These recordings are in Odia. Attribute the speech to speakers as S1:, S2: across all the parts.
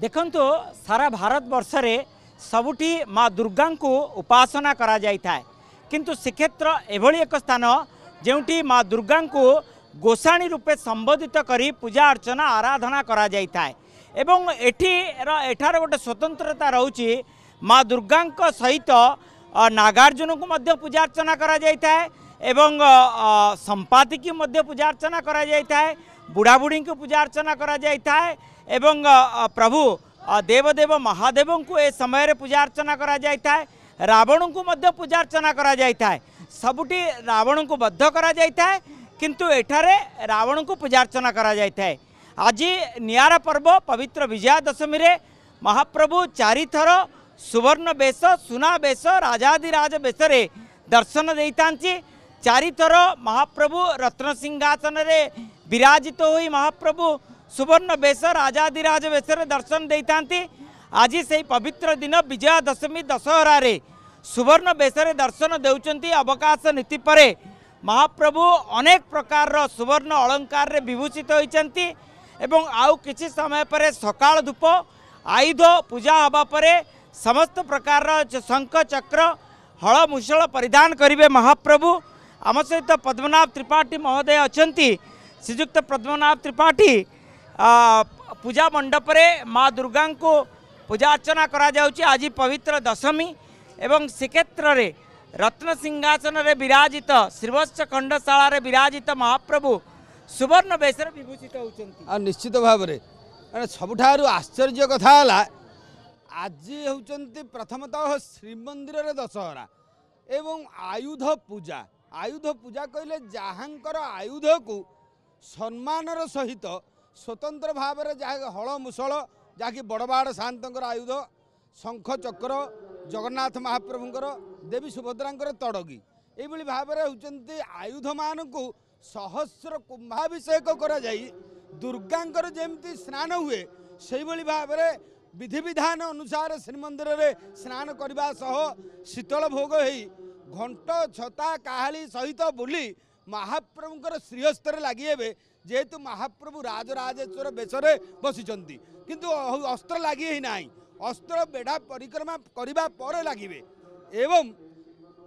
S1: ଦେଖନ୍ତୁ ସାରା ଭାରତବର୍ଷରେ ସବୁଠି ମା ଦୁର୍ଗାଙ୍କୁ ଉପାସନା କରାଯାଇଥାଏ କିନ୍ତୁ ଶ୍ରୀକ୍ଷେତ୍ର ଏଭଳି ଏକ ସ୍ଥାନ ଯେଉଁଠି ମା ଦୁର୍ଗାଙ୍କୁ ଗୋସାଣୀ ରୂପେ ସମ୍ବୋଧିତ କରି ପୂଜା ଅର୍ଚ୍ଚନା ଆରାଧନା କରାଯାଇଥାଏ ଏବଂ ଏଠିର ଏଠାର ଗୋଟେ ସ୍ୱତନ୍ତ୍ରତା ରହୁଛି ମା ଦୁର୍ଗାଙ୍କ ସହିତ ନାଗାର୍ଜୁନଙ୍କୁ ମଧ୍ୟ ପୂଜା ଅର୍ଚ୍ଚନା କରାଯାଇଥାଏ ଏବଂ ସମ୍ପାତିକି ମଧ୍ୟ ପୂଜା ଅର୍ଚ୍ଚନା କରାଯାଇଥାଏ ବୁଢ଼ାବୁଢ଼ୀ ପୂଜା ଅର୍ଚ୍ଚନା କରାଯାଇଥାଏ ଏବଂ ପ୍ରଭୁ ଦେବଦେବ ମହାଦେବଙ୍କୁ ଏ ସମୟରେ ପୂଜା ଅର୍ଚ୍ଚନା କରାଯାଇଥାଏ ରାବଣଙ୍କୁ ମଧ୍ୟ ପୂଜା ଅର୍ଚ୍ଚନା କରାଯାଇଥାଏ ସବୁଠି ରାବଣଙ୍କୁ ବଦ୍ଧ କରାଯାଇଥାଏ କିନ୍ତୁ ଏଠାରେ ରାବଣଙ୍କୁ ପୂଜା ଅର୍ଚ୍ଚନା କରାଯାଇଥାଏ ଆଜି ନିଆରା ପର୍ବ ପବିତ୍ର ବିଜୟା ଦଶମୀରେ ମହାପ୍ରଭୁ ଚାରିଥର ସୁବର୍ଣ୍ଣ ବେଶ ସୁନା ବେଶ ରାଜାଧିରାଜ ବେଶରେ ଦର୍ଶନ ଦେଇଥାନ୍ତି चारिතර মহাপ্ৰভু रत्नसिंघासन रे बिराजित होई মহাপ্ৰভু সুবর্ণ বেশে রাজাধিরাজ বেশে দর্শন दैतांती আজি সেই পবিত্র দিন বিজয়া দশমী দশহরারে সুবর্ণ বেশে দর্শন দেউচंती অবকাশ নীতি পরে মহাপ্ৰভু अनेक प्रकार रो सुवर्ण অলংকার रे विभুচিত होई चंती एवं आउ কিছি সময় পরে সকাল ধূপ আইদো পূজা आबा परे समस्त प्रकार रो শଙ୍କ চক্র হଳ মুছল পরিধান করিবে মহাপ্ৰভু ଆମ ସହିତ ପଦ୍ମନାଭ ତ୍ରିପାଠୀ ମହୋଦୟ ଅଛନ୍ତି ଶ୍ରୀଯୁକ୍ତ ପଦ୍ମନାଭ ତ୍ରିପାଠୀ ପୂଜା ମଣ୍ଡପରେ ମା ଦୁର୍ଗାଙ୍କୁ ପୂଜା ଅର୍ଚ୍ଚନା କରାଯାଉଛି ଆଜି ପବିତ୍ର ଦଶମୀ ଏବଂ ଶ୍ରୀକ୍ଷେତ୍ରରେ ରତ୍ନ ସିଂହାସନରେ ବିରାଜିତ ଶ୍ରୀବତ୍ସ ଖଣ୍ଡଶାଳାରେ ବିରାଜିତ ମହାପ୍ରଭୁ ସୁବର୍ଣ୍ଣ ବେଶରେ
S2: ବିଭୂଷିତ ହେଉଛନ୍ତି
S1: ଆଉ ନିଶ୍ଚିତ ଭାବରେ ମାନେ ସବୁଠାରୁ ଆଶ୍ଚର୍ଯ୍ୟ
S2: କଥା ହେଲା ଆଜି ହେଉଛନ୍ତି ପ୍ରଥମତଃ ଶ୍ରୀମନ୍ଦିରରେ ଦଶହରା ଏବଂ ଆୟୁଧ ପୂଜା ଆୟୁଧ ପୂଜା କହିଲେ ଯାହାଙ୍କର ଆୟୁଧକୁ ସମ୍ମାନର ସହିତ ସ୍ୱତନ୍ତ୍ର ଭାବରେ ଯାହା ହଳ ମୁଷଳ ଯାହାକି ବଡ଼ବାଡ଼ ସାଆନ୍ତଙ୍କର ଆୟୁଧ ଶଙ୍ଖ ଚକ୍ର ଜଗନ୍ନାଥ ମହାପ୍ରଭୁଙ୍କର ଦେବୀ ସୁଭଦ୍ରାଙ୍କର ତଡ଼ଗି ଏଇଭଳି ଭାବରେ ହେଉଛନ୍ତି ଆୟୁଧମାନଙ୍କୁ ସହସ୍ର କୁମ୍ଭାଭିଷେକ କରାଯାଇ ଦୁର୍ଗାଙ୍କର ଯେମିତି ସ୍ନାନ ହୁଏ ସେଇଭଳି ଭାବରେ ବିଧିବିଧାନ ଅନୁସାରେ ଶ୍ରୀମନ୍ଦିରରେ ସ୍ନାନ କରିବା ସହ ଶୀତଳ ଭୋଗ ହେଇ ଘଣ୍ଟ ଛତା କାହାଳୀ ସହିତ ବୁଲି ମହାପ୍ରଭୁଙ୍କର ଶ୍ରେୟସ୍ତରେ ଲାଗିହେବେ ଯେହେତୁ ମହାପ୍ରଭୁ ରାଜରାଜେଶ୍ୱର ବେଶରେ ବସିଛନ୍ତି କିନ୍ତୁ ଅସ୍ତ୍ର ଲାଗି ହେଇ ନାହିଁ ଅସ୍ତ୍ର ବେଢ଼ା ପରିକ୍ରମା କରିବା ପରେ ଲାଗିବେ ଏବଂ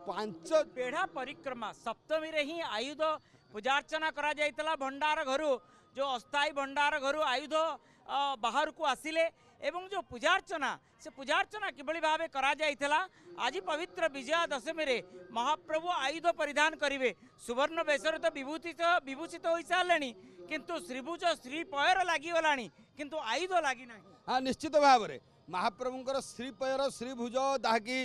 S1: ପାଞ୍ଚ ବେଢ଼ା ପରିକ୍ରମା ସପ୍ତମୀରେ ହିଁ ଆୟୁଧ ପୂଜାର୍ଚ୍ଚନା କରାଯାଇଥିଲା ଭଣ୍ଡାର ଘରୁ ଯେଉଁ ଅସ୍ଥାୟୀ ଭଣ୍ଡାର ଘରୁ ଆୟୁଧ ବାହାରକୁ ଆସିଲେ এবং যে পূজার্চনা সে পূজার্চনা কিভাবে ভাবে করা যাইতলা আজি পবিত্র বিজয়া দশমীরে মহাপ্রভু আয়ুধ পরিধান করিবে সুবর্ণ বেশরে তো বিভূতিত বিভূষিত হয়ে সারে কিন্তু শ্রীভুজ শ্রীপয়র লাগিগলা কিন্তু আয়ুধ লাগি না হ্যাঁ নিশ্চিত
S2: ভাবে ମହାପ୍ରଭୁଙ୍କର ଶ୍ରୀପୟର ଶ୍ରୀଭୁଜ ତାହାକି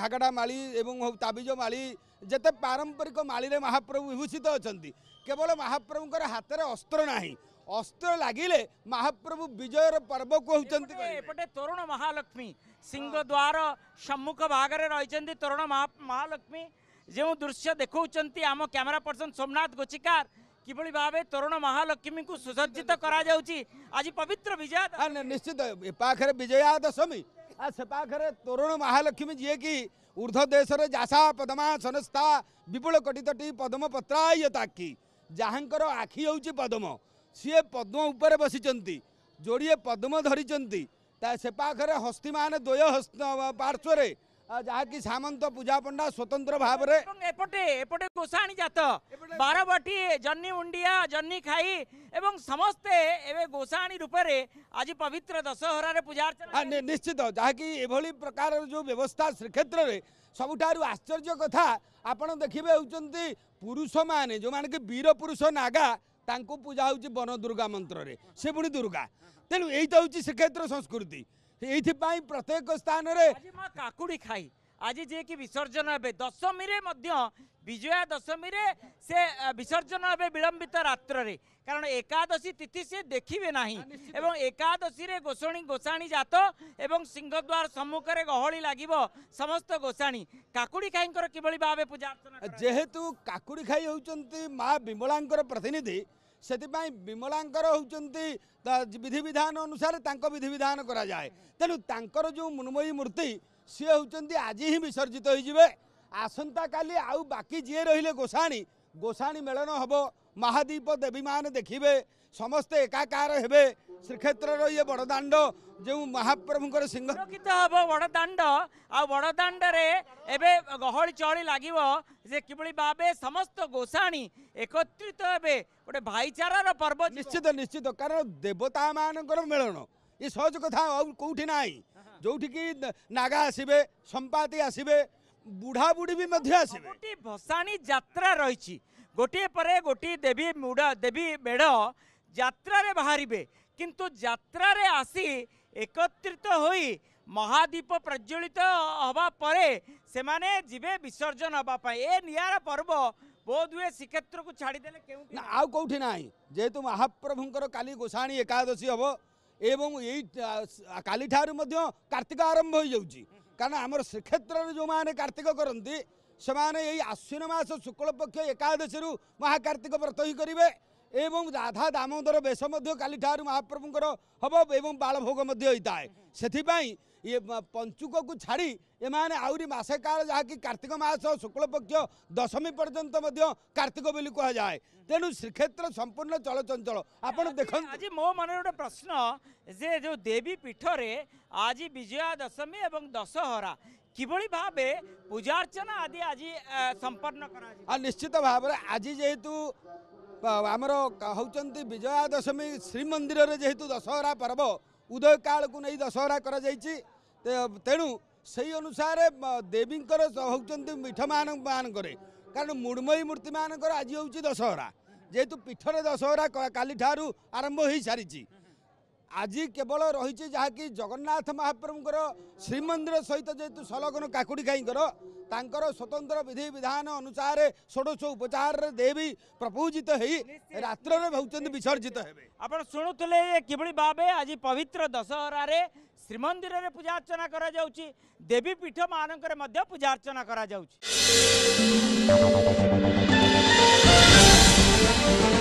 S2: ଘାଗଡ଼ା ମାଳି ଏବଂ ତାବିଜ ମାଳି ଯେତେ ପାରମ୍ପରିକ ମାଳିରେ ମହାପ୍ରଭୁ ବିଭୂଷିତ ଅଛନ୍ତି କେବଳ ମହାପ୍ରଭୁଙ୍କର
S1: ହାତରେ ଅସ୍ତ୍ର ନାହିଁ ଅସ୍ତ୍ର ଲାଗିଲେ ମହାପ୍ରଭୁ ବିଜୟର ପର୍ବ କହୁଛନ୍ତି ଏପଟେ ତୋରଣ ମହାଲକ୍ଷ୍ମୀ ସିଂହଦ୍ୱାର ସମ୍ମୁଖ ଭାଗରେ ରହିଛନ୍ତି ତୋରଣ ମହାଲକ୍ଷ୍ମୀ ଯେଉଁ ଦୃଶ୍ୟ ଦେଖାଉଛନ୍ତି ଆମ କ୍ୟାମେରା ପର୍ସନ ସୋମନାଥ ଗୋଚିକାର কিভাবে ভাবে তরুণ মহালক্ষ্মী সুসজ্জিত করা যাচ্ছে আজ পবিত্র বিজয়া নিশ্চিত এ
S2: পাখে বিজয়া দশমী আর সে পাখে তরুণ মহালক্ষ্মী যিকি ঊর্ধ্ব দেশের যাশা পদ্মা সনস্থা বিপুল কটিতটি পদ্ম পত্রায়তাকি যাহর আখি হচ্ছে পদ্ম ସିଏ ପଦ୍ମ ଉପରେ ବସିଛନ୍ତି ଯୋଡ଼ିଏ ପଦ୍ମ ଧରିଛନ୍ତି ତା ସେ ପାଖରେ ହସ୍ତିମାନେ ଦ୍ୱୟ ହସ୍ତ ପାର୍ଶ୍ୱରେ ଯାହାକି ସାମନ୍ତ ପୂଜା ପଣ୍ଡା ସ୍ୱତନ୍ତ୍ର ଭାବରେ
S1: ଏପଟେ ଏପଟେ ଗୋସାଣୀ ଜାତ ବାରବାଟୀ ଜହ୍ନି ମୁଣ୍ଡିଆ ଜହ୍ନି ଖାଇ ଏବଂ ସମସ୍ତେ ଏବେ ଗୋସାଣୀ ରୂପରେ ଆଜି ପବିତ୍ର ଦଶହରାରେ ପୂଜା
S2: ନିଶ୍ଚିତ ଯାହାକି ଏଭଳି ପ୍ରକାରର ଯେଉଁ ବ୍ୟବସ୍ଥା ଶ୍ରୀକ୍ଷେତ୍ରରେ ସବୁଠାରୁ ଆଶ୍ଚର୍ଯ୍ୟ କଥା ଆପଣ ଦେଖିବେ ହେଉଛନ୍ତି ପୁରୁଷମାନେ ଯେଉଁମାନେ କି ବୀର ପୁରୁଷ ନାଗା ତାଙ୍କୁ ପୂଜା ହେଉଛି ବନ ଦୁର୍ଗା ମନ୍ତ୍ରରେ ସେ ପୁଣି ଦୁର୍ଗା ତେଣୁ ଏଇଟା ହେଉଛି ଶ୍ରୀକ୍ଷେତ୍ର ସଂସ୍କୃତି ଏଇଥିପାଇଁ ପ୍ରତ୍ୟେକ ସ୍ଥାନରେ
S1: କାକୁଡ଼ି ଖାଇ আজি যিয়েকি বিসর্জন হবে দশমীরে মধ্য বিজয়া দশমীরে সে বিসর্জন হবে বিলম্বিত রাত্রে কারণ একাদশী তিথি সে দেখবে না হ্যাঁ, এবং একাদশীরে গোসণী গোসাণী জাত এবং সিংহদ্বার সম্মুখে গহলি লাগিব সমস্ত গোসাণী কাকুড়ি খাইঙ্কর কিভাবে ভাবে পূজা অর্চনা
S2: যেহেতু কাকুড়ি খাই হচ্ছেন মা বিমলাঙ্কর প্রতিনিধি ସେଥିପାଇଁ ବିମଳାଙ୍କର ହେଉଛନ୍ତି ବିଧିବିଧାନ ଅନୁସାରେ ତାଙ୍କ ବିଧିବିଧାନ କରାଯାଏ ତେଣୁ ତାଙ୍କର ଯେଉଁ ମୃଣ୍ମୟୀ ମୂର୍ତ୍ତି ସିଏ ହେଉଛନ୍ତି ଆଜି ହିଁ ବିସର୍ଜିତ ହୋଇଯିବେ ଆସନ୍ତାକାଲି ଆଉ ବାକି ଯିଏ ରହିଲେ ଗୋଷାଣୀ ଗୋଷାଣୀ ମେଳନ ହେବ ମହାଦୀପ ଦେବୀମାନେ ଦେଖିବେ ସମସ୍ତେ ଏକାକାର ହେବେ ଶ୍ରୀକ୍ଷେତ୍ରର ଇଏ ବଡ଼ଦାଣ୍ଡ ଯେଉଁ
S1: ମହାପ୍ରଭୁଙ୍କର ସଂରକ୍ଷିତ ହେବ ବଡ଼ଦାଣ୍ଡ ଆଉ ବଡ଼ଦାଣ୍ଡରେ ଏବେ ଗହଳି ଚହଳି ଲାଗିବ ଯେ କିଭଳି ଭାବେ ସମସ୍ତ ଗୋସାଣୀ ଏକତ୍ରିତ ହେବେ ଗୋଟେ ଭାଇଚାରାର ପର୍ବ ନିଶ୍ଚିତ
S2: ନିଶ୍ଚିତ କାରଣ ଦେବତାମାନଙ୍କର ମେଳନ ଏ ସହଜ କଥା ଆଉ କେଉଁଠି ନାହିଁ ଯେଉଁଠିକି ନାଗା ଆସିବେ ସମ୍ପାତି ଆସିବେ ବୁଢ଼ା ବୁଢ଼ୀ
S1: ବି ମଧ୍ୟ ଆସିବେ ଗୋଟିଏ ଭସାଣୀ ଯାତ୍ରା ରହିଛି ଗୋଟିଏ ପରେ ଗୋଟିଏ ଦେବୀ ମୁଡ଼ା ଦେବୀ ମେଢ଼ ଯାତ୍ରାରେ ବାହାରିବେ কিন্তু যাত্রার আসি একত্রিত হয়ে মহাদ্বীপ প্রজ্বলিত হওয়া পরে সেমানে যাবে বিসর্জন হওয়া এ নিয়ারা পর্ব ବୋଧହୁଏ ଶ୍ରୀକ୍ଷେତ୍ରକୁ ଛାଡ଼ିଦେଲେ କେଉଁ ନା ଆଉ କେଉଁଠି
S2: ନାହିଁ ଯେହେତୁ ମହାପ୍ରଭୁଙ୍କର କାଲି ଗୋସାଣୀ ଏକାଦଶୀ ହେବ ଏବଂ ଏଇ କାଲିଠାରୁ ମଧ୍ୟ କାର୍ତ୍ତିକ ଆରମ୍ଭ ହୋଇଯାଉଛି କାରଣ ଆମର ଶ୍ରୀକ୍ଷେତ୍ରରେ ଯେଉଁମାନେ କାର୍ତ୍ତିକ କରନ୍ତି ସେମାନେ ଏଇ ଆଶ୍ୱିନ ମାସ ଶୁକ୍ଳ ପକ୍ଷ ଏକାଦଶୀରୁ ମହାକାର୍ତ୍ତିକ ବ୍ରତ ହିଁ କରିବେ এবং রাধা দামোদর বেশ মধ্য কালিঠার মহাপ্রভুঙ্কর হব এবং বাড়ভোগ মধ্য হয়ে সেপাই ইয়ে পঞ্চুকু ছাড়ি এমানে আহরি মাসে কাল যা কি কার্তিক মাস শুক্লপক্ষ দশমী পর্যন্ত মধ্য কার্তিক বলে কুহযায় তেণু শ্রীক্ষেত্র
S1: সম্পূর্ণ চলচঞ্চল আপনার দেখুন আজ মো মনে গোটে প্রশ্ন যে যে দেবী পীঠরে আজ বিজয়া দশমী এবং দশহরা কিভাবে ভাবে পূজা অর্চনা আদি আজ সম্পন্ন
S2: করা নিশ্চিত ভাবে আজ যেহেতু ଆମର ହେଉଛନ୍ତି ବିଜୟା ଦଶମୀ ଶ୍ରୀମନ୍ଦିରରେ ଯେହେତୁ ଦଶହରା ପର୍ବ ଉଦୟ କାଳକୁ ନେଇ ଦଶହରା କରାଯାଇଛି ତେଣୁ ସେଇ ଅନୁସାରେ ଦେବୀଙ୍କର ହେଉଛନ୍ତି ମିଠମାନଙ୍କରେ କାରଣ ମୃଣ୍ମୟୀ ମୂର୍ତ୍ତିମାନଙ୍କର ଆଜି ହେଉଛି ଦଶହରା ଯେହେତୁ ପୀଠରେ ଦଶହରା କାଲିଠାରୁ ଆରମ୍ଭ ହୋଇସାରିଛି ଆଜି କେବଳ ରହିଛି ଯାହାକି ଜଗନ୍ନାଥ ମହାପ୍ରଭୁଙ୍କର ଶ୍ରୀମନ୍ଦିର ସହିତ ଯେହେତୁ ସଂଲଗ୍ନ କାକୁଡ଼ି ଘାଇଙ୍କର ତାଙ୍କର ସ୍ୱତନ୍ତ୍ର ବିଧିବିଧାନ ଅନୁସାରେ ଷୋଡ଼ଶ ଉପଚାରରେ ଦେବୀ ପ୍ରପୂଜିତ ହେଇ ରାତ୍ରରେ
S1: ହେଉଛନ୍ତି ବିସର୍ଜିତ ହେବେ ଆପଣ ଶୁଣୁଥିଲେ କିଭଳି ଭାବେ ଆଜି ପବିତ୍ର ଦଶହରାରେ ଶ୍ରୀମନ୍ଦିରରେ ପୂଜାର୍ଚ୍ଚନା କରାଯାଉଛି ଦେବୀ ପୀଠ ମାନଙ୍କରେ ମଧ୍ୟ ପୂଜାର୍ଚ୍ଚନା କରାଯାଉଛି